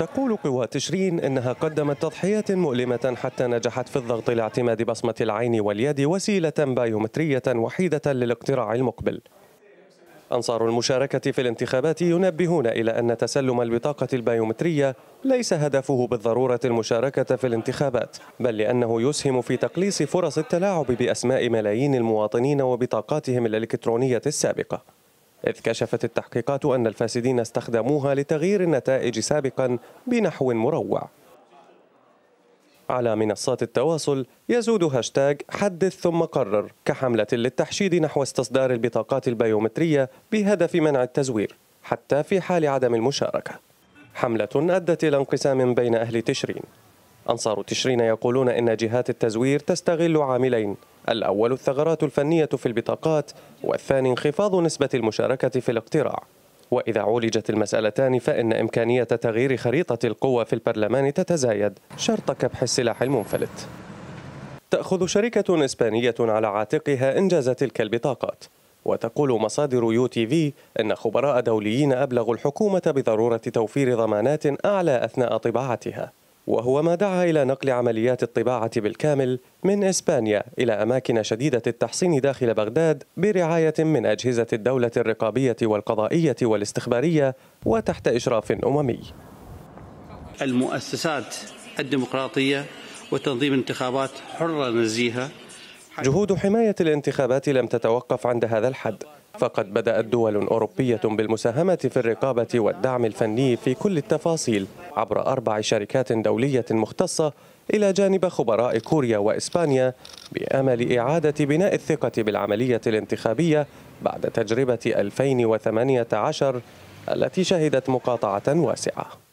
تقول قوى تشرين إنها قدمت تضحيات مؤلمة حتى نجحت في الضغط لاعتماد بصمة العين واليد وسيلة بايومترية وحيدة للاقتراع المقبل أنصار المشاركة في الانتخابات ينبهون إلى أن تسلم البطاقة البيومترية ليس هدفه بالضرورة المشاركة في الانتخابات بل لأنه يسهم في تقليص فرص التلاعب بأسماء ملايين المواطنين وبطاقاتهم الإلكترونية السابقة إذ كشفت التحقيقات أن الفاسدين استخدموها لتغيير النتائج سابقا بنحو مروع على منصات التواصل يزود هاشتاج حدث ثم قرر كحملة للتحشيد نحو استصدار البطاقات البيومترية بهدف منع التزوير حتى في حال عدم المشاركة حملة أدت إلى انقسام بين أهل تشرين أنصار تشرين يقولون إن جهات التزوير تستغل عاملين الأول الثغرات الفنية في البطاقات والثاني انخفاض نسبة المشاركة في الاقتراع وإذا عولجت المسألتان فإن إمكانية تغيير خريطة القوى في البرلمان تتزايد شرط كبح السلاح المنفلت تأخذ شركة إسبانية على عاتقها إنجاز تلك البطاقات وتقول مصادر يو تي في أن خبراء دوليين أبلغوا الحكومة بضرورة توفير ضمانات أعلى أثناء طباعتها وهو ما دعا إلى نقل عمليات الطباعة بالكامل من إسبانيا إلى أماكن شديدة التحصين داخل بغداد برعاية من أجهزة الدولة الرقابية والقضائية والاستخبارية وتحت إشراف أممي المؤسسات الديمقراطية وتنظيم انتخابات حرة نزيهة جهود حماية الانتخابات لم تتوقف عند هذا الحد فقد بدأت دول أوروبية بالمساهمة في الرقابة والدعم الفني في كل التفاصيل عبر أربع شركات دولية مختصة إلى جانب خبراء كوريا وإسبانيا بأمل إعادة بناء الثقة بالعملية الانتخابية بعد تجربة 2018 التي شهدت مقاطعة واسعة